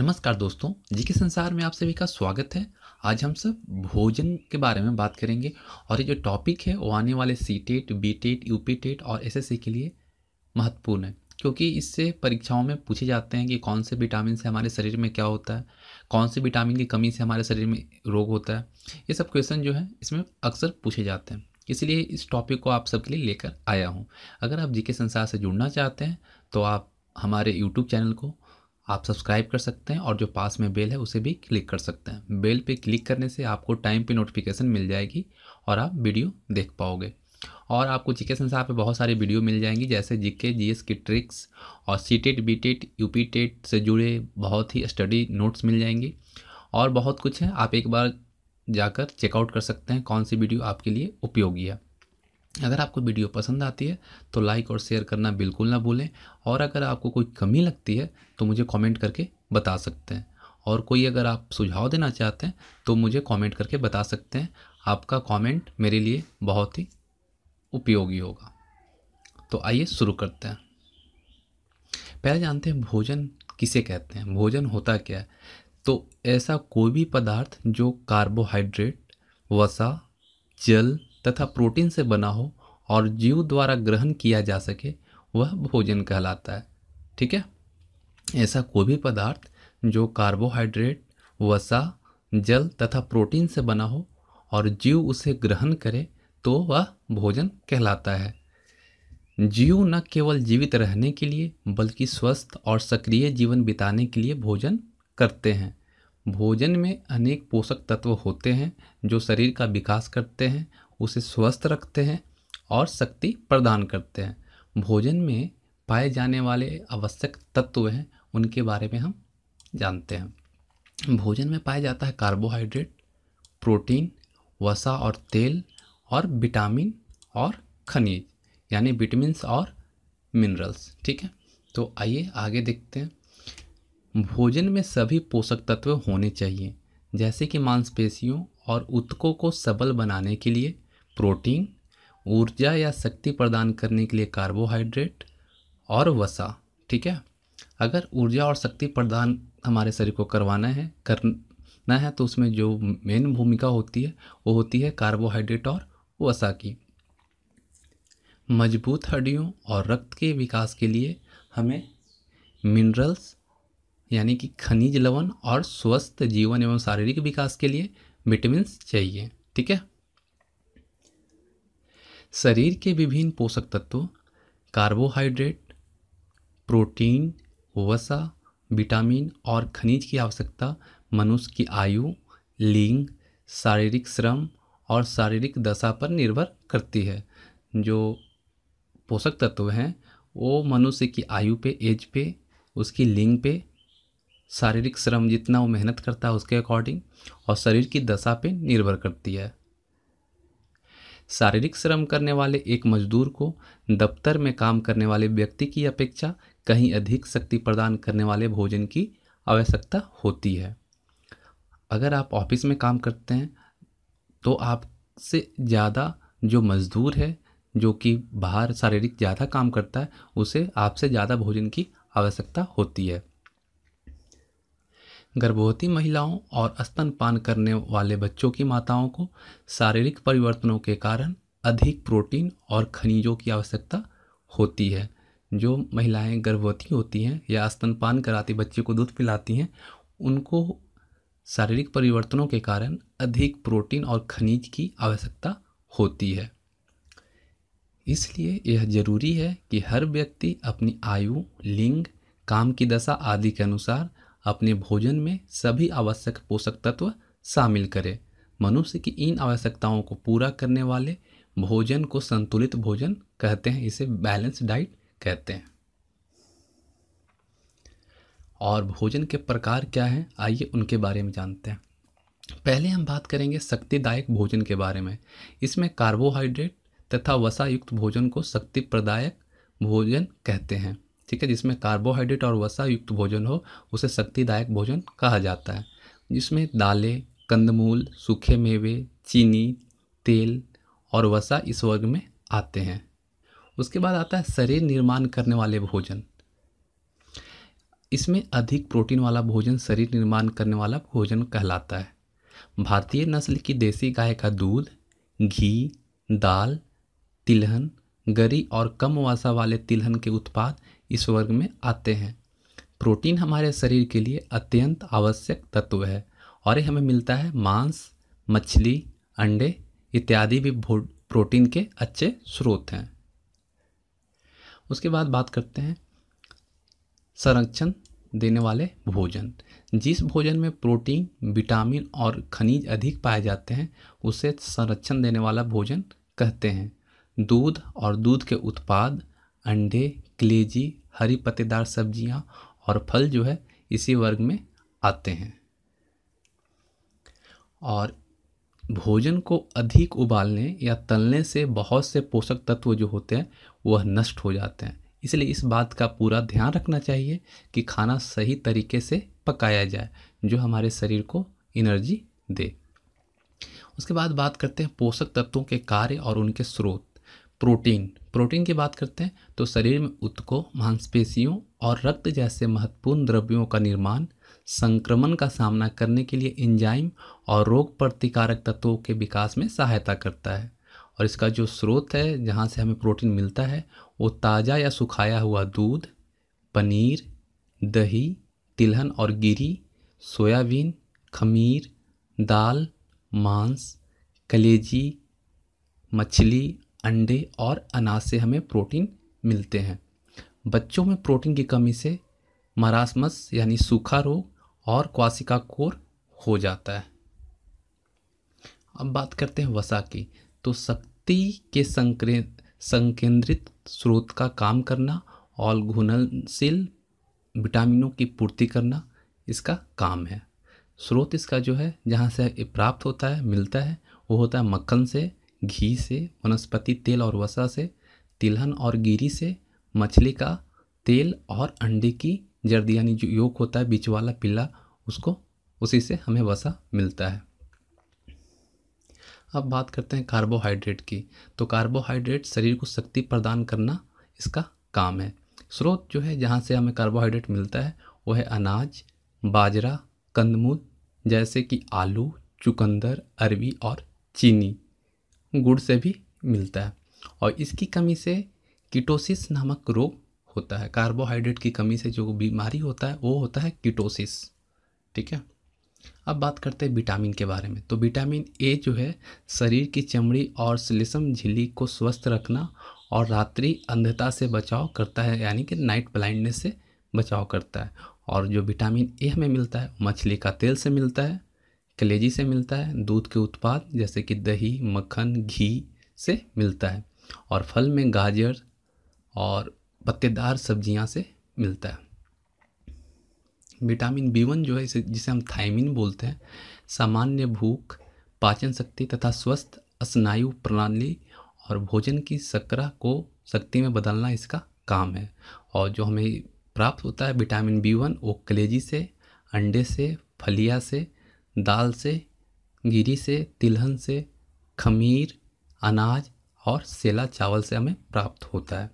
नमस्कार दोस्तों जी के संसार में आप सभी का स्वागत है आज हम सब भोजन के बारे में बात करेंगे और ये जो टॉपिक है वो आने वाले C TET B TET U P TET और एस एस सी के लिए महत्वपूर्ण है क्योंकि इससे परीक्षाओं में पूछे जाते हैं कि कौन से विटामिन से हमारे शरीर में क्या होता है कौन से विटामिन की कमी से हमारे शरीर में रोग होता है ये सब क्वेश्चन जो है इसमें अक्सर पूछे जाते हैं इसलिए इस टॉपिक को आप सबके लिए लेकर आया हूँ अगर आप जी के संसार से जुड़ना चाहते हैं तो आप हमारे यूट्यूब चैनल को आप सब्सक्राइब कर सकते हैं और जो पास में बेल है उसे भी क्लिक कर सकते हैं बेल पे क्लिक करने से आपको टाइम पे नोटिफिकेशन मिल जाएगी और आप वीडियो देख पाओगे और आपको जी के संसार पे बहुत सारे वीडियो मिल जाएंगी जैसे जी के जी एस की ट्रिक्स और C TET B TET U P TET से जुड़े बहुत ही स्टडी नोट्स मिल जाएंगे और बहुत कुछ है आप एक बार जाकर चेकआउट कर सकते हैं कौन सी वीडियो आपके लिए उपयोगी है अगर आपको वीडियो पसंद आती है तो लाइक और शेयर करना बिल्कुल ना भूलें और अगर आपको कोई कमी लगती है तो मुझे कमेंट करके बता सकते हैं और कोई अगर आप सुझाव देना चाहते हैं तो मुझे कमेंट करके बता सकते हैं आपका कमेंट मेरे लिए बहुत ही उपयोगी होगा तो आइए शुरू करते हैं पहले जानते हैं भोजन किसे कहते हैं भोजन होता क्या है तो ऐसा कोई भी पदार्थ जो कार्बोहाइड्रेट वसा जल तथा प्रोटीन से बना हो और जीव द्वारा ग्रहण किया जा सके वह भोजन कहलाता है ठीक है ऐसा कोई भी पदार्थ जो कार्बोहाइड्रेट वसा जल तथा प्रोटीन से बना हो और जीव उसे ग्रहण करे तो वह भोजन कहलाता है जीव न केवल जीवित रहने के लिए बल्कि स्वस्थ और सक्रिय जीवन बिताने के लिए भोजन करते हैं भोजन में अनेक पोषक तत्व होते हैं जो शरीर का विकास करते हैं उसे स्वस्थ रखते हैं और शक्ति प्रदान करते हैं भोजन में पाए जाने वाले आवश्यक तत्व हैं उनके बारे में हम जानते हैं भोजन में पाया जाता है कार्बोहाइड्रेट प्रोटीन वसा और तेल और विटामिन और खनिज यानी विटामिन और मिनरल्स ठीक है तो आइए आगे देखते हैं भोजन में सभी पोषक तत्व होने चाहिए जैसे कि मांसपेशियों और उत्कों को सबल बनाने के लिए प्रोटीन ऊर्जा या शक्ति प्रदान करने के लिए कार्बोहाइड्रेट और वसा ठीक है अगर ऊर्जा और शक्ति प्रदान हमारे शरीर को करवाना है करना है तो उसमें जो मेन भूमिका होती है वो होती है कार्बोहाइड्रेट और वसा की मजबूत हड्डियों और रक्त के विकास के लिए हमें मिनरल्स यानी कि खनिज लवण और स्वस्थ जीवन एवं शारीरिक विकास के लिए विटामिन चाहिए ठीक है शरीर के विभिन्न पोषक तत्व कार्बोहाइड्रेट प्रोटीन वसा विटामिन और खनिज की आवश्यकता मनुष्य की आयु लिंग शारीरिक श्रम और शारीरिक दशा पर निर्भर करती है जो पोषक तत्व हैं वो मनुष्य की आयु पे एज पे उसकी लिंग पे शारीरिक श्रम जितना वो मेहनत करता है उसके अकॉर्डिंग और शरीर की दशा पे निर्भर करती है शारीरिक श्रम करने वाले एक मजदूर को दफ्तर में काम करने वाले व्यक्ति की अपेक्षा कहीं अधिक शक्ति प्रदान करने वाले भोजन की आवश्यकता होती है अगर आप ऑफिस में काम करते हैं तो आपसे ज़्यादा जो मजदूर है जो कि बाहर शारीरिक ज़्यादा काम करता है उसे आपसे ज़्यादा भोजन की आवश्यकता होती है गर्भवती महिलाओं और स्तनपान करने वाले बच्चों की माताओं को शारीरिक परिवर्तनों के कारण अधिक प्रोटीन और खनिजों की आवश्यकता होती है जो महिलाएं गर्भवती होती हैं या स्तनपान कराती बच्चे को दूध पिलाती हैं उनको शारीरिक परिवर्तनों के कारण अधिक प्रोटीन और खनिज की आवश्यकता होती है इसलिए यह जरूरी है कि हर व्यक्ति अपनी आयु लिंग काम की दशा आदि के अनुसार अपने भोजन में सभी आवश्यक पोषक तत्व शामिल करें मनुष्य की इन आवश्यकताओं को पूरा करने वाले भोजन को संतुलित भोजन कहते हैं इसे बैलेंस डाइट कहते हैं और भोजन के प्रकार क्या हैं आइए उनके बारे में जानते हैं पहले हम बात करेंगे शक्तिदायक भोजन के बारे में इसमें कार्बोहाइड्रेट तथा वसा युक्त भोजन को शक्ति प्रदायक भोजन कहते हैं ठीक है जिसमें कार्बोहाइड्रेट और वसा युक्त भोजन हो उसे शक्तिदायक भोजन कहा जाता है जिसमें दालें कंदमूल सूखे मेवे चीनी तेल और वसा इस वर्ग में आते हैं उसके बाद आता है शरीर निर्माण करने वाले भोजन इसमें अधिक प्रोटीन वाला भोजन शरीर निर्माण करने वाला भोजन कहलाता है भारतीय नस्ल की देसी गाय का दूध घी दाल तिलहन गरी और कम वसा वाले तिलहन के उत्पाद इस वर्ग में आते हैं प्रोटीन हमारे शरीर के लिए अत्यंत आवश्यक तत्व है और ये हमें मिलता है मांस मछली अंडे इत्यादि भी प्रोटीन के अच्छे स्रोत हैं उसके बाद बात करते हैं संरक्षण देने वाले भोजन जिस भोजन में प्रोटीन विटामिन और खनिज अधिक पाए जाते हैं उसे संरक्षण देने वाला भोजन कहते हैं दूध और दूध के उत्पाद अंडे कलेजी हरी पत्तेदार सब्जियां और फल जो है इसी वर्ग में आते हैं और भोजन को अधिक उबालने या तलने से बहुत से पोषक तत्व जो होते हैं वह नष्ट हो जाते हैं इसलिए इस बात का पूरा ध्यान रखना चाहिए कि खाना सही तरीके से पकाया जाए जो हमारे शरीर को एनर्जी दे उसके बाद बात करते हैं पोषक तत्वों के कार्य और उनके स्रोत प्रोटीन प्रोटीन की बात करते हैं तो शरीर में उत्को मांसपेशियों और रक्त जैसे महत्वपूर्ण द्रव्यों का निर्माण संक्रमण का सामना करने के लिए इंजाइम और रोग प्रतिकारक तत्वों के विकास में सहायता करता है और इसका जो स्रोत है जहाँ से हमें प्रोटीन मिलता है वो ताज़ा या सुखाया हुआ दूध पनीर दही तिलहन और गिरी सोयाबीन खमीर दाल मांस कलेजी मछली अंडे और अनाज से हमें प्रोटीन मिलते हैं बच्चों में प्रोटीन की कमी से मरासमस यानी सूखा रोग और क्वासिका कोर हो जाता है अब बात करते हैं वसा की तो शक्ति के संक्रे संकेंद्रित स्रोत का काम करना और घुलनशील विटामिनों की पूर्ति करना इसका काम है स्रोत इसका जो है जहाँ से प्राप्त होता है मिलता है वो होता है मक्खन से घी से वनस्पति तेल और वसा से तिलहन और गिरी से मछली का तेल और अंडे की जर्द यानी जो योग होता है बीच वाला पीला उसको उसी से हमें वसा मिलता है अब बात करते हैं कार्बोहाइड्रेट की तो कार्बोहाइड्रेट शरीर को शक्ति प्रदान करना इसका काम है स्रोत जो है जहाँ से हमें कार्बोहाइड्रेट मिलता है वो है अनाज बाजरा कंदमूल जैसे कि आलू चुकंदर अरबी और चीनी गुड़ से भी मिलता है और इसकी कमी से कीटोसिस नामक रोग होता है कार्बोहाइड्रेट की कमी से जो बीमारी होता है वो होता है कीटोसिस ठीक है अब बात करते हैं विटामिन के बारे में तो विटामिन ए जो है शरीर की चमड़ी और सिलिसम झिल्ली को स्वस्थ रखना और रात्रि अंधता से बचाव करता है यानी कि नाइट ब्लाइंडनेस से बचाव करता है और जो विटामिन ए हमें मिलता है मछली का तेल से मिलता है कलेजी से मिलता है दूध के उत्पाद जैसे कि दही मक्खन घी से मिलता है और फल में गाजर और पत्तेदार सब्जियां से मिलता है विटामिन बी वन जो है इसे जिसे हम थायमिन बोलते हैं सामान्य भूख पाचन शक्ति तथा स्वस्थ स्नायु प्रणाली और भोजन की शक्रा को शक्ति में बदलना इसका काम है और जो हमें प्राप्त होता है विटामिन बी वन वो कलेजी से अंडे से फलिया से दाल से गिरी से तिलहन से खमीर अनाज और सेला चावल से हमें प्राप्त होता है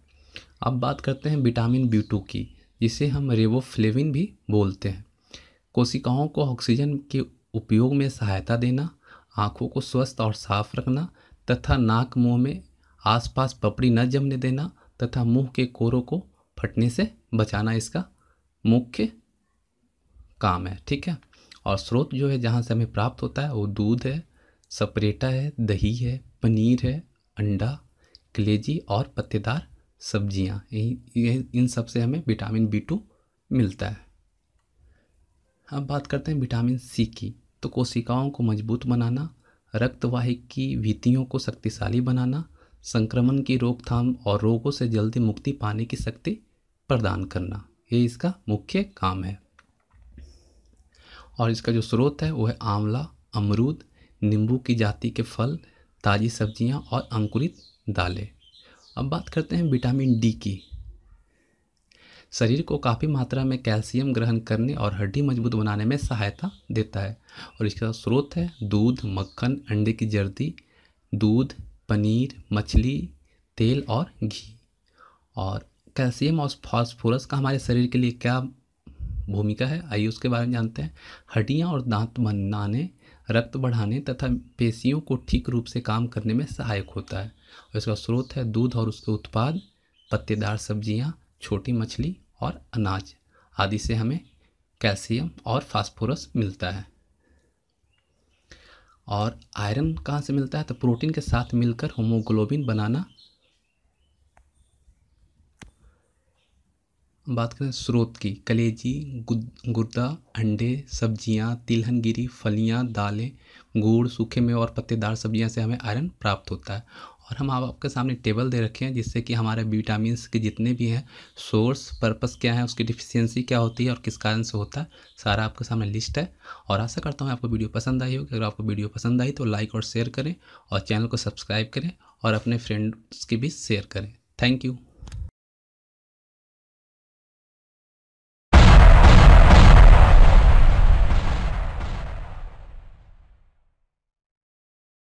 अब बात करते हैं विटामिन बी टू की जिसे हम रेबोफ्लेविन भी बोलते हैं कोशिकाओं को ऑक्सीजन के उपयोग में सहायता देना आँखों को स्वस्थ और साफ रखना तथा नाक मुंह में आसपास पपड़ी न जमने देना तथा मुंह के कोरों को फटने से बचाना इसका मुख्य काम है ठीक है और स्रोत जो है जहाँ से हमें प्राप्त होता है वो दूध है सपरेटा है दही है पनीर है अंडा कलेजी और पत्तेदार सब्जियाँ यही इन सब से हमें विटामिन बी टू मिलता है अब बात करते हैं विटामिन सी की तो कोशिकाओं को मजबूत बनाना रक्तवाहिक की भीतियों को शक्तिशाली बनाना संक्रमण की रोकथाम और रोगों से जल्दी मुक्ति पाने की शक्ति प्रदान करना ये इसका मुख्य काम है और इसका जो स्रोत है वो है आंवला अमरूद नींबू की जाति के फल ताज़ी सब्जियां और अंकुरित दालें अब बात करते हैं विटामिन डी की शरीर को काफ़ी मात्रा में कैल्शियम ग्रहण करने और हड्डी मजबूत बनाने में सहायता देता है और इसका स्रोत है दूध मक्खन अंडे की जर्दी दूध पनीर मछली तेल और घी और कैल्शियम और फॉस्फोरस का हमारे शरीर के लिए क्या भूमिका है आइए उसके बारे में जानते हैं हड्डियाँ और दांत बनाने रक्त बढ़ाने तथा पेशियों को ठीक रूप से काम करने में सहायक होता है और इसका स्रोत है दूध और उसके उत्पाद पत्तेदार सब्जियाँ छोटी मछली और अनाज आदि से हमें कैल्शियम और फास्फोरस मिलता है और आयरन कहाँ से मिलता है तो प्रोटीन के साथ मिलकर होमोग्लोबिन बनाना बात करें स्रोत की कलेजी गुर्दा अंडे सब्जियां तिलहन गिरी फलियाँ दालें गुड़ सूखे में और पत्तेदार सब्जियां से हमें आयरन प्राप्त होता है और हम आपके सामने टेबल दे रखे हैं जिससे कि हमारे विटामिन के जितने भी हैं सोर्स पर्पस क्या है उसकी डिफिशियंसी क्या होती है और किस कारण से होता है सारा आपके सामने लिस्ट है और आशा करता हूँ आपको वीडियो पसंद आई होगी अगर आपको वीडियो पसंद आई तो लाइक और शेयर करें और चैनल को सब्सक्राइब करें और अपने फ्रेंड्स की भी शेयर करें थैंक यू